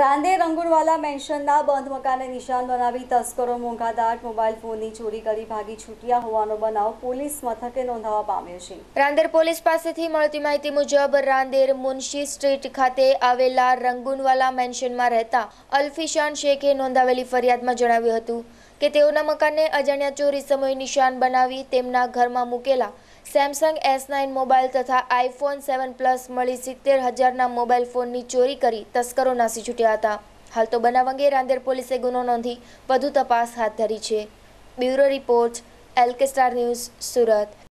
રાંદે રંગુણવાલા મેન્શનના બંધ મકાને નિશાન બનાવી તસ્કરો મોંઘાદાટ મોબાઈલ ફોનની ચોરી કરી ભાગી છૂટ્યા હોવાનો બનાવ પોલીસ મથકે નોંધાવા પામ્યો છે રાંદેર પોલીસ પાસેથી મળતી માહિતી મુજબ રાંદેર મુનશી સ્ટ્રીટ ખાતે આવેલા રંગુનવાલા મેન્શનમાં રહેતા અલ્ફીશાન શેખે નોંધાવેલી ફરિયાદમાં જણાવ્યું હતું કે તેઓના મકાનને અજાણ્યા ચોરી સમયે નિશાન બનાવી તેમના ઘરમાં મૂકેલા સેમસંગ એસ નાઇન મોબાઈલ તથા આઈફોન સેવન પ્લસ મળી સિત્તેર હજારના મોબાઈલ ફોનની ચોરી કરી તસ્કરો નાસી છૂટ્યા હતા હાલ તો બનાવ અંગે રાંદેર પોલીસે ગુનો નોંધી વધુ તપાસ હાથ ધરી છે bureau report LK star news Surat